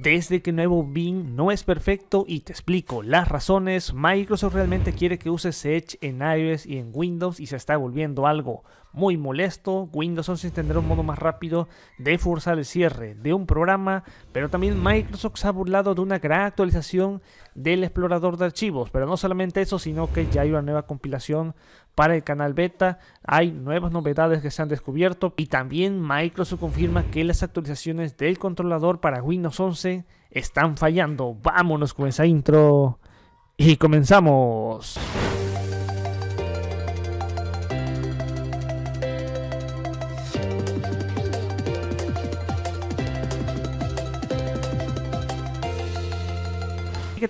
desde que nuevo Bing no es perfecto y te explico las razones, Microsoft realmente quiere que uses Edge en iOS y en Windows y se está volviendo algo muy molesto. Windows 11 tendrá un modo más rápido de forzar el cierre de un programa, pero también Microsoft se ha burlado de una gran actualización del explorador de archivos. Pero no solamente eso, sino que ya hay una nueva compilación para el canal beta, hay nuevas novedades que se han descubierto y también Microsoft confirma que las actualizaciones del controlador para Windows 11 están fallando. Vámonos con esa intro y comenzamos.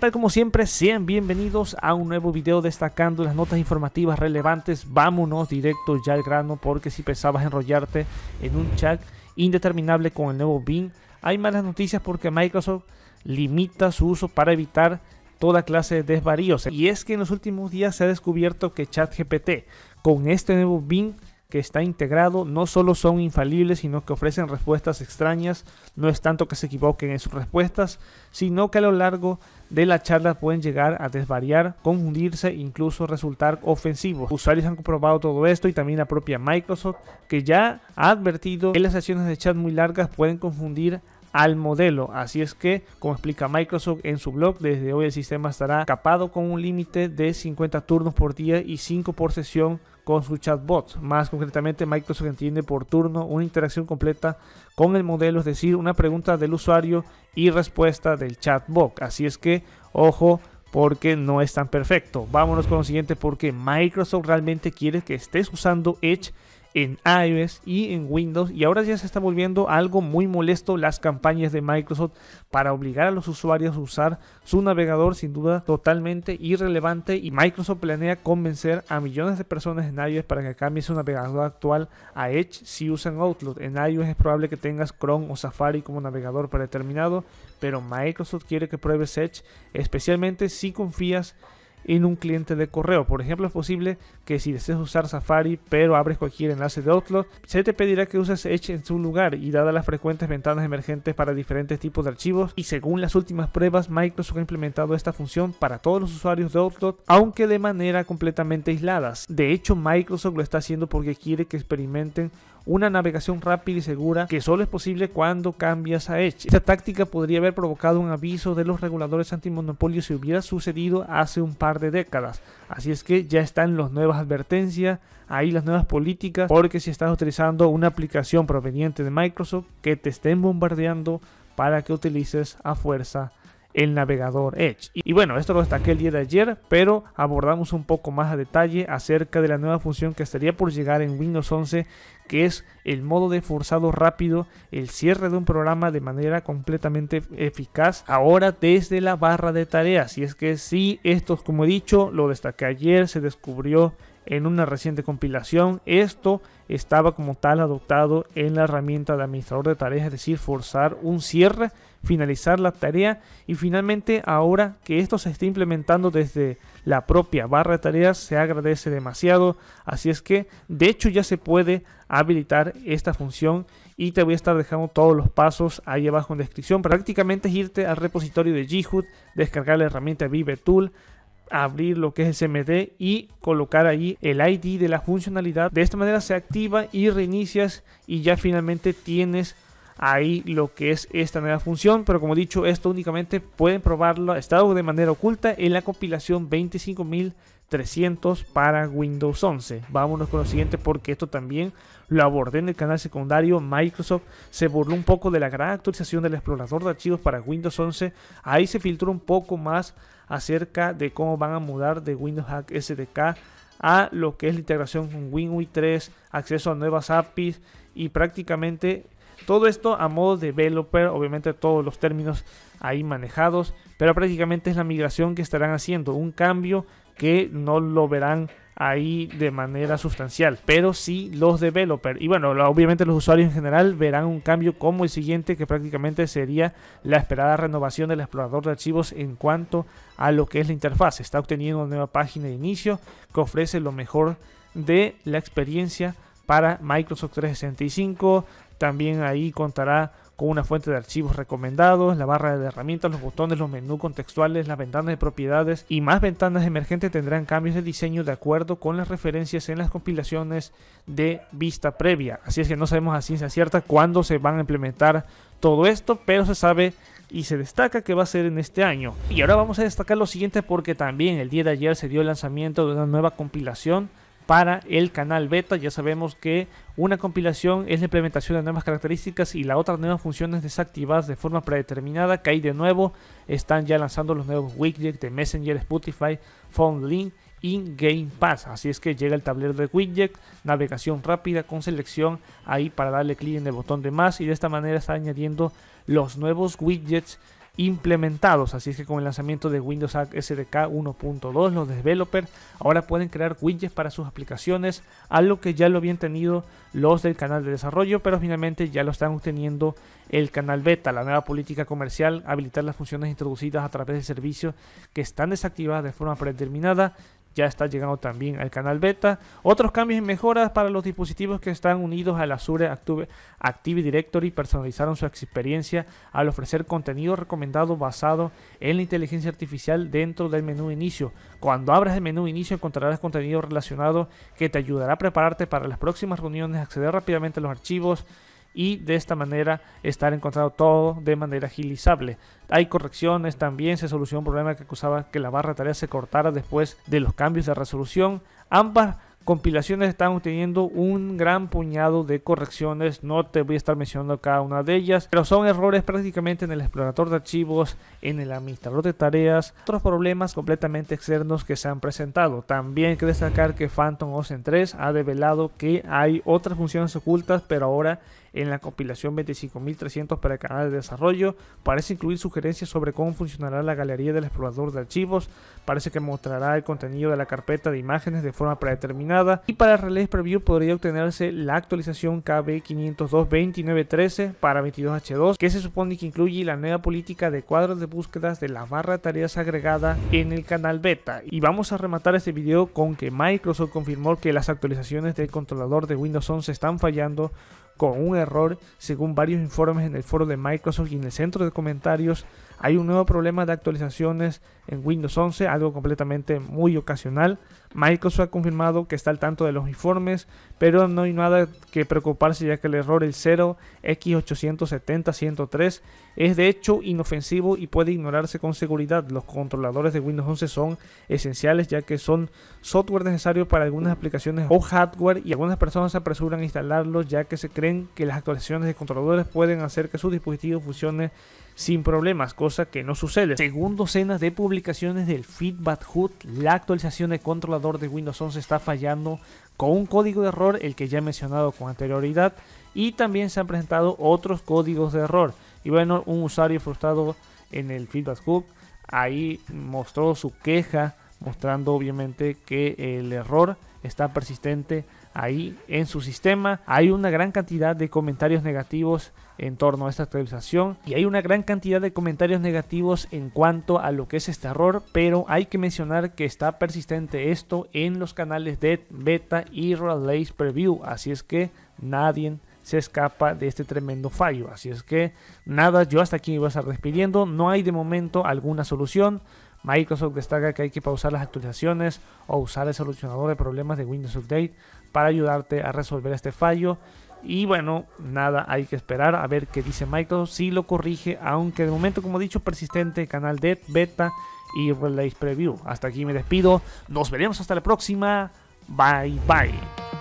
tal como siempre? Sean bienvenidos a un nuevo video destacando las notas informativas relevantes. Vámonos directo ya al grano porque si pensabas enrollarte en un chat indeterminable con el nuevo BIM, hay malas noticias porque Microsoft limita su uso para evitar toda clase de desvaríos. Y es que en los últimos días se ha descubierto que ChatGPT con este nuevo BIM que está integrado no solo son infalibles, sino que ofrecen respuestas extrañas. No es tanto que se equivoquen en sus respuestas, sino que a lo largo de la charla pueden llegar a desvariar, confundirse e incluso resultar ofensivos. Usuarios han comprobado todo esto y también la propia Microsoft, que ya ha advertido que las sesiones de chat muy largas pueden confundir al modelo. Así es que, como explica Microsoft en su blog, desde hoy el sistema estará capado con un límite de 50 turnos por día y 5 por sesión con su chatbot. Más concretamente, Microsoft entiende por turno una interacción completa con el modelo, es decir, una pregunta del usuario y respuesta del chatbot. Así es que, ojo, porque no es tan perfecto. Vámonos con lo siguiente porque Microsoft realmente quiere que estés usando Edge en iOS y en Windows y ahora ya se está volviendo algo muy molesto las campañas de Microsoft para obligar a los usuarios a usar su navegador sin duda totalmente irrelevante y Microsoft planea convencer a millones de personas en iOS para que cambie su navegador actual a Edge si usan Outlook. En iOS es probable que tengas Chrome o Safari como navegador predeterminado, pero Microsoft quiere que pruebes Edge especialmente si confías en un cliente de correo. Por ejemplo, es posible que si deseas usar Safari pero abres cualquier enlace de Outlook, se te pedirá que uses Edge en su lugar y dadas las frecuentes ventanas emergentes para diferentes tipos de archivos y según las últimas pruebas, Microsoft ha implementado esta función para todos los usuarios de Outlook, aunque de manera completamente aisladas De hecho, Microsoft lo está haciendo porque quiere que experimenten una navegación rápida y segura que solo es posible cuando cambias a Edge. Esta táctica podría haber provocado un aviso de los reguladores antimonopolio si hubiera sucedido hace un par de décadas. Así es que ya están las nuevas advertencias, ahí las nuevas políticas, porque si estás utilizando una aplicación proveniente de Microsoft que te estén bombardeando para que utilices a fuerza el navegador Edge. Y, bueno, esto lo destaqué el día de ayer, pero abordamos un poco más a detalle acerca de la nueva función que estaría por llegar en Windows 11, que es el modo de forzado rápido, el cierre de un programa de manera completamente eficaz, ahora desde la barra de tareas. Y es que si sí, esto, como he dicho, lo destaqué ayer, se descubrió en una reciente compilación. Esto estaba como tal adoptado en la herramienta de administrador de tareas, es decir, forzar un cierre, finalizar la tarea y finalmente ahora que esto se está implementando desde la propia barra de tareas se agradece demasiado, así es que de hecho ya se puede habilitar esta función y te voy a estar dejando todos los pasos ahí abajo en descripción. Prácticamente es irte al repositorio de g descargar la herramienta Vive Tool, abrir lo que es SMD y colocar ahí el ID de la funcionalidad. De esta manera se activa y reinicias y ya finalmente tienes ahí lo que es esta nueva función pero como he dicho esto únicamente pueden probarlo estado de manera oculta en la compilación 25300 para Windows 11 vámonos con lo siguiente porque esto también lo abordé en el canal secundario Microsoft se burló un poco de la gran actualización del explorador de archivos para Windows 11 ahí se filtró un poco más acerca de cómo van a mudar de Windows Hack SDK a lo que es la integración con WinUI 3, acceso a nuevas APIs y prácticamente todo esto a modo developer, obviamente todos los términos ahí manejados, pero prácticamente es la migración que estarán haciendo, un cambio que no lo verán ahí de manera sustancial, pero si los developers. Y bueno, obviamente los usuarios en general verán un cambio como el siguiente, que prácticamente sería la esperada renovación del explorador de archivos en cuanto a lo que es la interfaz. Está obteniendo una nueva página de inicio que ofrece lo mejor de la experiencia para Microsoft 365. También ahí contará con una fuente de archivos recomendados, la barra de herramientas, los botones, los menús contextuales, las ventanas de propiedades y más ventanas emergentes tendrán cambios de diseño de acuerdo con las referencias en las compilaciones de vista previa. Así es que no sabemos a ciencia cierta cuándo se van a implementar todo esto, pero se sabe y se destaca que va a ser en este año. Y ahora vamos a destacar lo siguiente porque también el día de ayer se dio el lanzamiento de una nueva compilación para el canal beta. Ya sabemos que una compilación es la implementación de nuevas características y la otra nuevas funciones desactivadas de forma predeterminada que ahí de nuevo están ya lanzando los nuevos widgets de Messenger, Spotify, Phone Link y Game Pass. Así es que llega el tablero de widget, navegación rápida con selección ahí para darle clic en el botón de más y de esta manera está añadiendo los nuevos widgets implementados. Así es que con el lanzamiento de Windows SDK 1.2, los developers ahora pueden crear widgets para sus aplicaciones, algo que ya lo habían tenido los del canal de desarrollo, pero finalmente ya lo están obteniendo el canal beta, la nueva política comercial, habilitar las funciones introducidas a través de servicios que están desactivadas de forma predeterminada, ya está llegando también al canal beta. Otros cambios y mejoras para los dispositivos que están unidos al Azure Active, Active Directory personalizaron su experiencia al ofrecer contenido recomendado basado en la inteligencia artificial dentro del menú inicio. Cuando abras el menú inicio encontrarás contenido relacionado que te ayudará a prepararte para las próximas reuniones, acceder rápidamente a los archivos, y de esta manera estar encontrado todo de manera agilizable. Hay correcciones, también se solucionó un problema que causaba que la barra de tareas se cortara después de los cambios de resolución. Ambas compilaciones están obteniendo un gran puñado de correcciones, no te voy a estar mencionando cada una de ellas, pero son errores prácticamente en el explorador de archivos, en el administrador de tareas, otros problemas completamente externos que se han presentado. También hay que destacar que Phantom OS 3 ha develado que hay otras funciones ocultas, pero ahora en la compilación 25.300 para el canal de desarrollo. Parece incluir sugerencias sobre cómo funcionará la galería del explorador de archivos. Parece que mostrará el contenido de la carpeta de imágenes de forma predeterminada. Y para el Preview podría obtenerse la actualización KB 502.29.13 para 22H2, que se supone que incluye la nueva política de cuadros de búsquedas de la barra de tareas agregada en el canal beta. Y vamos a rematar este video con que Microsoft confirmó que las actualizaciones del controlador de Windows 11 están fallando con un error según varios informes en el foro de Microsoft y en el centro de comentarios hay un nuevo problema de actualizaciones en Windows 11, algo completamente muy ocasional. Microsoft ha confirmado que está al tanto de los informes, pero no hay nada que preocuparse ya que el error el 0 x 870103 es de hecho inofensivo y puede ignorarse con seguridad. Los controladores de Windows 11 son esenciales ya que son software necesario para algunas aplicaciones o hardware y algunas personas se apresuran a instalarlos ya que se creen que las actualizaciones de controladores pueden hacer que sus dispositivos funcione sin problemas, cosa que no sucede. Según docenas de publicaciones del Feedback Hood, la actualización del controlador de Windows 11 está fallando con un código de error, el que ya he mencionado con anterioridad, y también se han presentado otros códigos de error. Y bueno, un usuario frustrado en el Feedback Hood ahí mostró su queja, mostrando obviamente que el error está persistente ahí en su sistema. Hay una gran cantidad de comentarios negativos en torno a esta actualización y hay una gran cantidad de comentarios negativos en cuanto a lo que es este error, pero hay que mencionar que está persistente esto en los canales de beta y release preview, así es que nadie se escapa de este tremendo fallo. Así es que nada, yo hasta aquí me voy a estar despidiendo. No hay de momento alguna solución. Microsoft destaca que hay que pausar las actualizaciones o usar el solucionador de problemas de Windows Update para ayudarte a resolver este fallo. Y bueno, nada, hay que esperar a ver qué dice Microsoft, si lo corrige, aunque de momento, como dicho, persistente, canal de beta y release preview. Hasta aquí me despido, nos veremos hasta la próxima, bye bye.